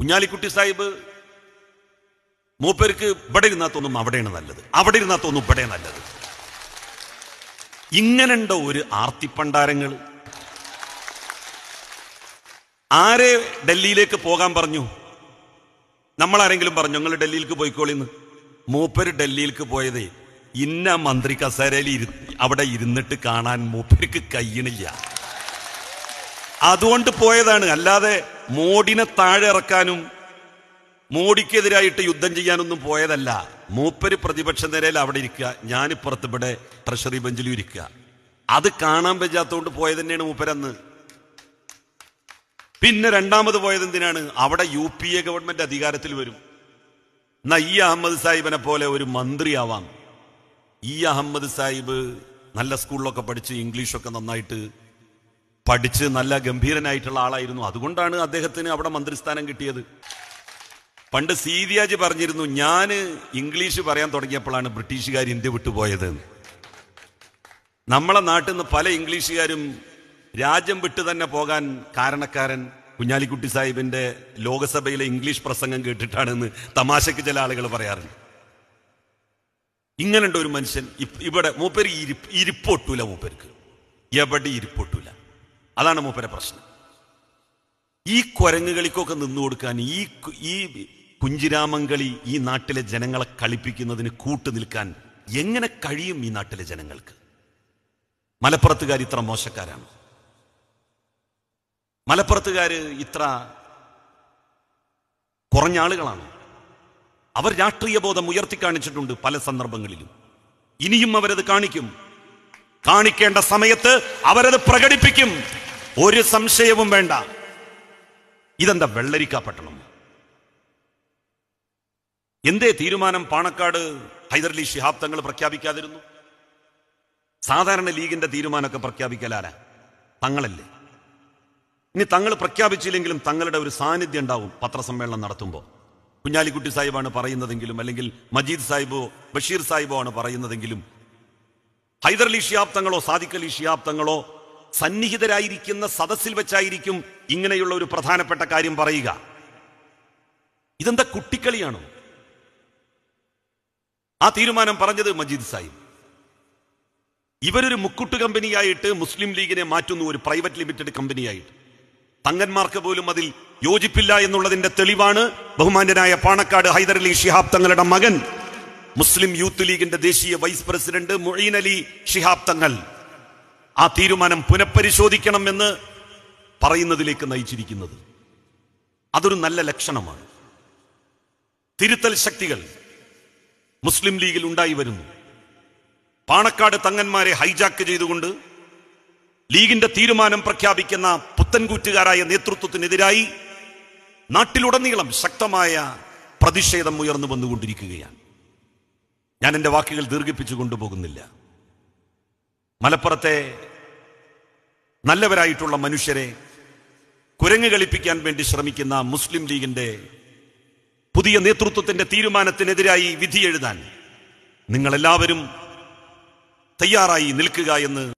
കുഞ്ഞാലിക്കുട്ടി സാഹിബ് മൂപ്പേർക്ക് ഇവിടെ ഇരുന്നാ തോന്നും അവിടെയാണ് നല്ലത് അവിടെ ഇരുന്നാ തോന്നും ഇവിടെ നല്ലത് ഇങ്ങനെയുണ്ടോ ഒരു ആർത്തിപ്പണ്ടാരങ്ങൾ ആരെ ഡൽഹിയിലേക്ക് പോകാൻ പറഞ്ഞു നമ്മൾ ആരെങ്കിലും പറഞ്ഞു ഞങ്ങൾ ഡൽഹിയിലേക്ക് പോയിക്കോളിന്ന് മൂപ്പര് ഡൽഹിയിലേക്ക് പോയത് ഇന്ന മന്ത്രി കസേരയിൽ ഇരു അവിടെ ഇരുന്നിട്ട് കാണാൻ മൂപ്പർക്ക് കഴിയണില്ല അതുകൊണ്ട് പോയതാണ് അല്ലാതെ മോഡിനെ താഴെ ഇറക്കാനും മോഡിക്കെതിരായിട്ട് യുദ്ധം ചെയ്യാനൊന്നും പോയതല്ല മൂപ്പര് പ്രതിപക്ഷ നിരയിൽ അവിടെ ഇരിക്കുക ഞാനിപ്പുറത്ത് ഇവിടെ ട്രഷറി ബെഞ്ചിലും ഇരിക്കുക അത് കാണാൻ പറ്റാത്തതുകൊണ്ട് പോയത് തന്നെയാണ് മൂപ്പരന്ന് പിന്നെ രണ്ടാമത് പോയത് എന്തിനാണ് അവിടെ യു പി എ ഗവൺമെന്റ് അധികാരത്തിൽ വരും എന്നാ ഈ അഹമ്മദ് സാഹിബിനെ പോലെ ഒരു മന്ത്രിയാവാം ഈ അഹമ്മദ് സാഹിബ് നല്ല സ്കൂളിലൊക്കെ പഠിച്ച് ഇംഗ്ലീഷൊക്കെ നന്നായിട്ട് പഠിച്ച് നല്ല ഗംഭീരനായിട്ടുള്ള ആളായിരുന്നു അതുകൊണ്ടാണ് അദ്ദേഹത്തിന് അവിടെ മന്ത്രിസ്ഥാനം കിട്ടിയത് പണ്ട് സീതിയാജ് പറഞ്ഞിരുന്നു ഞാൻ ഇംഗ്ലീഷ് പറയാൻ തുടങ്ങിയപ്പോഴാണ് ബ്രിട്ടീഷുകാർ ഇന്ത്യ വിട്ടുപോയത് നമ്മളെ നാട്ടിൽ നിന്ന് പല ഇംഗ്ലീഷുകാരും രാജ്യം വിട്ടു തന്നെ പോകാൻ കാരണക്കാരൻ കുഞ്ഞാലിക്കുട്ടി സാഹിബിന്റെ ലോകസഭയിലെ ഇംഗ്ലീഷ് പ്രസംഗം കേട്ടിട്ടാണെന്ന് തമാശയ്ക്ക് ചില ആളുകൾ പറയാറുണ്ട് ഇങ്ങനെയുണ്ട് ഒരു മനുഷ്യൻ ഇവിടെ മൂപ്പര് ഇരിപ്പ് ഇരിപ്പൊട്ടൂല മൂപ്പർക്ക് എവിടെ ഇരിപ്പൊട്ടു അതാണ് മൂപ്പരെ പ്രശ്നം ഈ കൊരങ്ങുകളിക്കൊക്കെ നിന്നു കൊടുക്കാൻ ഈ ഈ കുഞ്ചിരാമംകളി ഈ നാട്ടിലെ ജനങ്ങളെ കളിപ്പിക്കുന്നതിന് കൂട്ടു നിൽക്കാൻ എങ്ങനെ കഴിയും ഈ നാട്ടിലെ ജനങ്ങൾക്ക് മലപ്പുറത്തുകാർ ഇത്ര മോശക്കാരാണ് മലപ്പുറത്തുകാർ ഇത്ര കുറഞ്ഞ ആളുകളാണ് അവർ രാഷ്ട്രീയ ബോധം ഉയർത്തി കാണിച്ചിട്ടുണ്ട് പല സന്ദർഭങ്ങളിലും ഇനിയും അവരത് കാണിക്കും കാണിക്കേണ്ട സമയത്ത് അവരത് പ്രകടിപ്പിക്കും ഒരു സംശയവും വേണ്ട ഇതെന്താ പട്ടണം എന്തേ തീരുമാനം പാണക്കാട് ഹൈദരലി ശിഹാബ് തങ്ങൾ പ്രഖ്യാപിക്കാതിരുന്നു സാധാരണ ലീഗിന്റെ തീരുമാനമൊക്കെ പ്രഖ്യാപിക്കലാരാ തങ്ങളല്ലേ ഇനി തങ്ങൾ പ്രഖ്യാപിച്ചില്ലെങ്കിലും തങ്ങളുടെ ഒരു സാന്നിധ്യം ഉണ്ടാവും പത്രസമ്മേളനം നടത്തുമ്പോൾ കുഞ്ഞാലിക്കുട്ടി സാഹിബാണ് പറയുന്നതെങ്കിലും അല്ലെങ്കിൽ മജീദ് സാഹിബോ ബഷീർ സാഹിബോ ആണ് പറയുന്നതെങ്കിലും ഹൈദർലി ഷിയാബ് തങ്ങളോ സാദിഖലി ഷിയാബ് തങ്ങളോ സന്നിഹിതരായിരിക്കുന്ന സദസ്സിൽ വെച്ചായിരിക്കും ഇങ്ങനെയുള്ള ഒരു പ്രധാനപ്പെട്ട കാര്യം പറയുക ഇതെന്താ കുട്ടിക്കളിയാണോ ആ തീരുമാനം പറഞ്ഞത് മജീദ് സാഹിബ് ഇവരൊരു മുക്കുട്ട് കമ്പനിയായിട്ട് മുസ്ലിം ലീഗിനെ മാറ്റുന്നു ഒരു പ്രൈവറ്റ് ലിമിറ്റഡ് കമ്പനിയായിട്ട് തങ്ങന്മാർക്ക് പോലും അതിൽ യോജിപ്പില്ല എന്നുള്ളതിന്റെ തെളിവാണ് ബഹുമാന്യനായ പാണക്കാട് ഹൈദരലി ഷിഹാബ് തങ്ങളുടെ മകൻ മുസ്ലിം യൂത്ത് ലീഗിന്റെ ദേശീയ വൈസ് പ്രസിഡന്റ് മൊഴീൻ അലി ഷിഹാബ് തങ്ങൾ ആ തീരുമാനം പുനഃപരിശോധിക്കണമെന്ന് എന്ന് പറയുന്നതിലേക്ക് നയിച്ചിരിക്കുന്നത് അതൊരു നല്ല ലക്ഷണമാണ് തിരുത്തൽ ശക്തികൾ മുസ്ലിം ലീഗിൽ ഉണ്ടായി വരുന്നു പാണക്കാട് തങ്ങന്മാരെ ഹൈജാക്ക് ചെയ്തുകൊണ്ട് ലീഗിന്റെ തീരുമാനം പ്രഖ്യാപിക്കുന്ന പുത്തൻകൂറ്റുകാരായ നേതൃത്വത്തിനെതിരായി നാട്ടിലുടനീളം ശക്തമായ പ്രതിഷേധം ഉയർന്നു വന്നുകൊണ്ടിരിക്കുകയാണ് ഞാൻ എൻ്റെ വാക്കുകൾ ദീർഘിപ്പിച്ചു കൊണ്ടുപോകുന്നില്ല മലപ്പുറത്തെ നല്ലവരായിട്ടുള്ള മനുഷ്യരെ കുരങ്ങ് കളിപ്പിക്കാൻ വേണ്ടി ശ്രമിക്കുന്ന മുസ്ലിം ലീഗിന്റെ പുതിയ നേതൃത്വത്തിന്റെ തീരുമാനത്തിനെതിരായി വിധിയെഴുതാൻ നിങ്ങളെല്ലാവരും തയ്യാറായി നിൽക്കുക എന്ന്